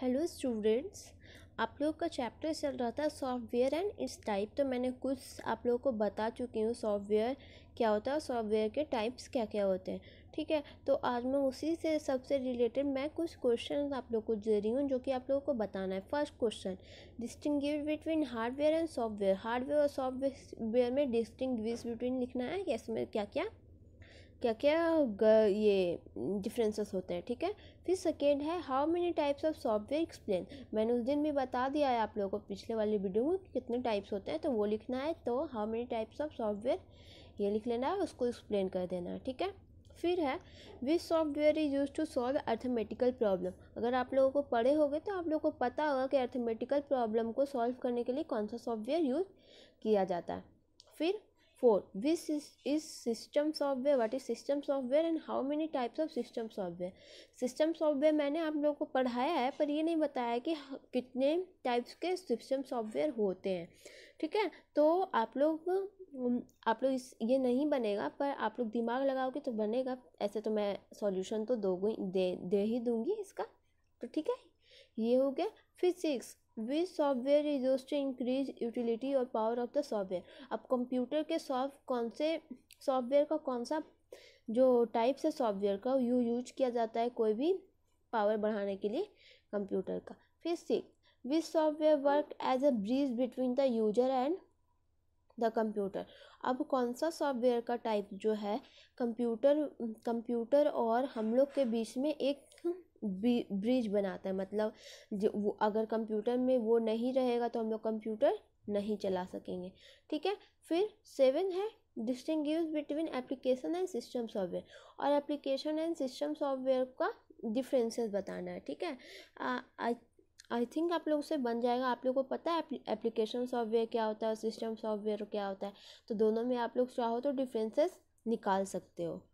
hello students आप लोग का चैप्टर चल रहा था सॉफ्टवेयर एंड इट्स टाइप तो मैंने कुछ आप लोगों को बता चुकी हूँ सॉफ्टवेयर क्या होता है सॉफ्टवेयर के टाइप्स क्या क्या होते हैं ठीक है तो आज मैं उसी से सबसे रिलेटेड मैं कुछ क्वेश्चन आप लोग को दे रही हूँ जो कि आप लोगों को बताना है first question distinguish between hardware and software hardware और सॉफ्टवेयर में डिस्टिंग बिटवीन लिखना है इसमें क्या क्या क्या क्या ये डिफरेंसेस होते हैं ठीक है फिर सेकेंड है how many types of software explain मैंने उस दिन भी बता दिया है आप लोगों को पिछले वाले वीडियो में कितने टाइप्स होते हैं तो वो लिखना है तो how many types of software ये लिख लेना है उसको एक्सप्लेन कर देना है ठीक है फिर है which software is use to solve arithmetical problem अगर आप लोगों को पढ़े होंगे तो आप लोगों को पता होगा कि अर्थमेटिकल प्रॉब्लम को सॉल्व करने के लिए कौन सा सॉफ्टवेयर यूज़ किया जाता है फिर four this is system software what is system software and how many types of system software system software मैंने आप लोगों को पढ़ाया है पर ये नहीं बताया कि कितने टाइप्स के सिस्टम सॉफ्टवेयर होते हैं ठीक है तो आप लोग आप लोग इस ये नहीं बनेगा पर आप लोग दिमाग लगाओगे तो बनेगा ऐसे तो मैं सॉल्यूशन तो दोगी दे दे ही दूंगी इसका तो ठीक है ये हो गया फिजिक्स with software is use to increase utility और पावर ऑफ द सॉफ्टवेयर अब कंप्यूटर के सॉफ्ट कौन से सॉफ्टवेयर का कौन सा जो टाइप्स है सॉफ्टवेयर का यू यूज किया जाता है कोई भी पावर बढ़ाने के लिए कंप्यूटर का फिर six with software work as a bridge between the user and the computer अब कौन सा सॉफ्टवेयर का टाइप जो है कंप्यूटर कंप्यूटर और हम लोग के बीच में एक ब्रिज बनाता है मतलब जो वो अगर कंप्यूटर में वो नहीं रहेगा तो हम लोग कंप्यूटर नहीं चला सकेंगे ठीक है फिर सेवन है distinguish between application and system software और एप्लीकेशन एंड सिस्टम सॉफ्टवेयर का डिफरेंसेस बताना है ठीक है आई थिंक आप लोग से बन जाएगा आप लोग को पता है एप्लीकेशन सॉफ्टवेयर क्या होता है और सिस्टम सॉफ्टवेयर क्या होता है तो दोनों में आप लोग चाहो तो डिफरेंसेस निकाल सकते हो